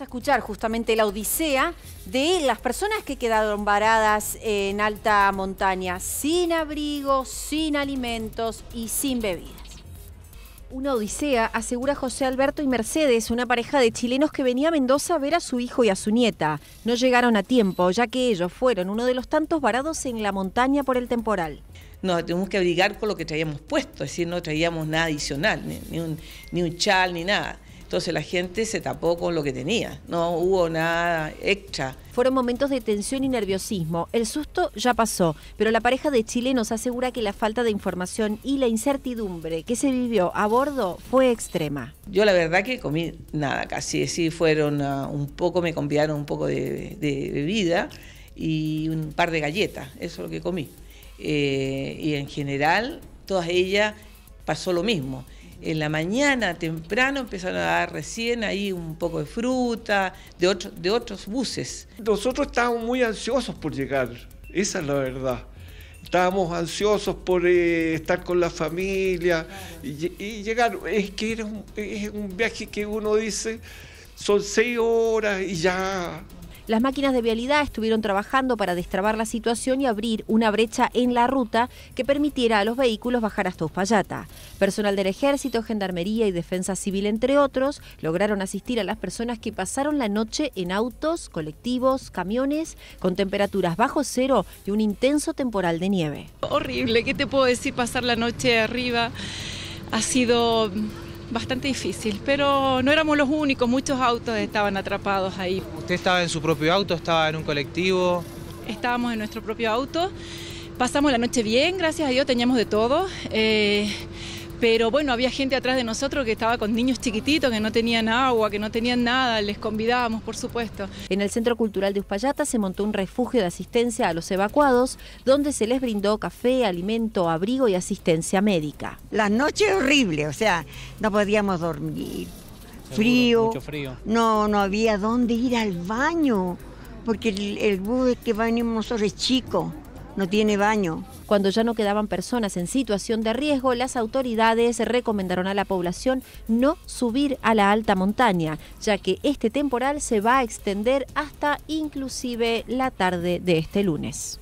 a escuchar justamente la odisea de las personas que quedaron varadas en alta montaña sin abrigo, sin alimentos y sin bebidas. Una odisea, asegura José Alberto y Mercedes, una pareja de chilenos que venía a Mendoza a ver a su hijo y a su nieta. No llegaron a tiempo, ya que ellos fueron uno de los tantos varados en la montaña por el temporal nos tuvimos que abrigar con lo que traíamos puesto, es decir, no traíamos nada adicional, ni un chal, ni nada. Entonces la gente se tapó con lo que tenía, no hubo nada extra. Fueron momentos de tensión y nerviosismo. El susto ya pasó, pero la pareja de Chile nos asegura que la falta de información y la incertidumbre que se vivió a bordo fue extrema. Yo la verdad que comí nada, casi sí fueron ah, un poco, me convidaron un poco de, bebida y un par de galletas, eso es lo que comí. Eh, y en general, todas ellas pasó lo mismo en la mañana temprano empezaron a dar recién ahí un poco de fruta, de, de otros buses. Nosotros estábamos muy ansiosos por llegar, esa es la verdad. Estábamos ansiosos por eh, estar con la familia y, llegar. Es que es un viaje que uno dice, son seis horas y ya las máquinas de vialidad estuvieron trabajando para destrabar la situación y abrir una brecha en la ruta que permitiera a los vehículos bajar hasta Uspallata. Personal del Ejército, Gendarmería y Defensa Civil, entre otros, lograron asistir a las personas que pasaron la noche en autos, colectivos, camiones, con temperaturas bajo cero y un intenso temporal de nieve. Horrible, ¿qué te puedo decir? Pasar la noche arriba ha sido bastante difícil, pero no éramos los únicos, muchos autos estaban atrapados ahí. ¿Usted estaba en su propio auto, estaba en un colectivo? Estábamos en nuestro propio auto, pasamos la noche bien, gracias a Dios teníamos de todo. Eh, pero bueno, había gente atrás de nosotros que estaba con niños chiquititos, que no tenían agua, que no tenían nada, les convidábamos, por supuesto. En el Centro Cultural de Uspallata se montó un refugio de asistencia a los evacuados, donde se les brindó café, alimento, abrigo y asistencia médica. Las noches horribles, o sea, no podíamos dormir. frío, mucho frío. No, no había dónde ir al baño, porque el, bus que venimos nosotros es chico no tiene baño. Cuando ya no quedaban personas en situación de riesgo, las autoridades recomendaron a la población no subir a la alta montaña, ya que este temporal se va a extender hasta inclusive la tarde de este lunes.